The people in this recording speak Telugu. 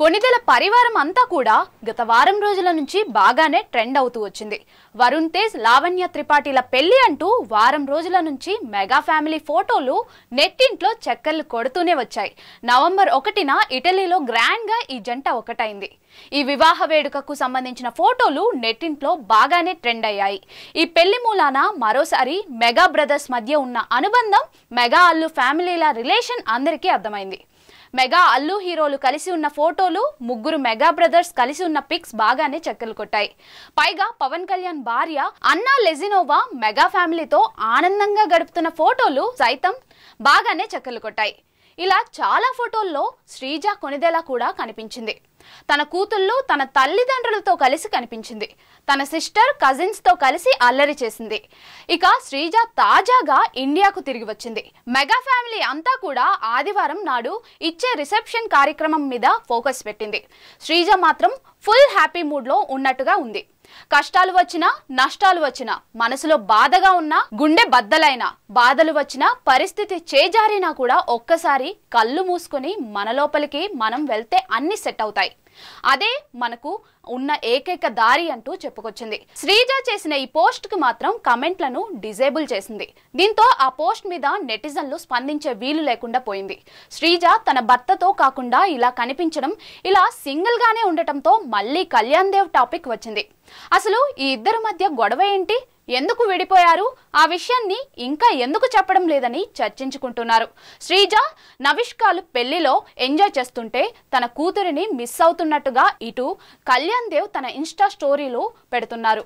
కొణిదెల పరివారం అంతా కూడా గత వారం రోజుల నుంచి బాగానే ట్రెండ్ అవుతూ వచ్చింది వరుణ్ తేజ్ లావణ్య త్రిపాఠిల పెళ్లి అంటూ వారం రోజుల నుంచి మెగా ఫ్యామిలీ ఫోటోలు నెట్టింట్లో చక్కర్లు కొడుతూనే వచ్చాయి నవంబర్ ఒకటిన ఇటలీలో గ్రాండ్గా ఈ జంట ఒకటైంది ఈ వివాహ వేడుకకు సంబంధించిన ఫోటోలు నెట్టింట్లో బాగానే ట్రెండ్ అయ్యాయి ఈ పెళ్లి మూలాన మరోసారి మెగా బ్రదర్స్ మధ్య ఉన్న అనుబంధం మెగా అల్లు ఫ్యామిలీల రిలేషన్ అందరికీ అర్థమైంది మెగా అల్లు హీరోలు కలిసి ఉన్న ఫోటోలు ముగ్గురు మెగా బ్రదర్స్ కలిసి ఉన్న పిక్స్ బాగానే చక్కలు కొట్టాయి పైగా పవన్ కళ్యాణ్ భార్య అన్నా లెజినోవా మెగా ఫ్యామిలీతో ఆనందంగా గడుపుతున్న ఫోటోలు సైతం బాగానే చక్కలు కొట్టాయి ఇలా చాలా ఫోటోల్లో శ్రీజ కొనిదేలా కూడా కనిపించింది తన కూతుళ్ళు తన తల్లిదండ్రులతో కలిసి కనిపించింది తన సిస్టర్ కజిన్స్తో కలిసి అల్లరి చేసింది ఇక శ్రీజ తాజాగా ఇండియాకు తిరిగి వచ్చింది మెగా ఫ్యామిలీ అంతా కూడా ఆదివారం నాడు ఇచ్చే రిసెప్షన్ కార్యక్రమం మీద ఫోకస్ పెట్టింది శ్రీజ మాత్రం ఫుల్ హ్యాపీ మూడ్లో ఉన్నట్టుగా ఉంది కష్టాలు వచ్చినా నష్టాలు వచ్చినా మనసులో బాధగా ఉన్నా గుండె బద్దలైనా బాధలు వచ్చినా పరిస్థితి చేజారినా కూడా ఒక్కసారి కళ్ళు మూసుకుని మన లోపలికి మనం వెళ్తే అన్ని సెట్ అవుతాయి right. అదే మనకు ఉన్న ఏకైక దారి అంటూ చెప్పుకొచ్చింది శ్రీజ చేసిన ఈ పోస్ట్ కు మాత్రం కమెంట్లను డిజేబుల్ చేసింది దీంతో ఆ పోస్ట్ మీద నెటిజన్లు స్పందించే వీలు లేకుండా పోయింది శ్రీజ తన భర్తతో కాకుండా ఇలా కనిపించడం ఇలా సింగిల్ గానే ఉండటంతో మళ్ళీ కళ్యాణ్ దేవ్ టాపిక్ వచ్చింది అసలు ఈ ఇద్దరి మధ్య గొడవ ఏంటి ఎందుకు విడిపోయారు ఆ విషయాన్ని ఇంకా ఎందుకు చెప్పడం లేదని చర్చించుకుంటున్నారు శ్రీజ నవిష్కాలు పెళ్లిలో ఎంజాయ్ చేస్తుంటే తన కూతురిని మిస్ అవుతుంది అవుతున్నట్టుగా ఇటు కళ్యాణ్ దేవ్ తన ఇన్స్టా స్టోరీలో పెడుతున్నారు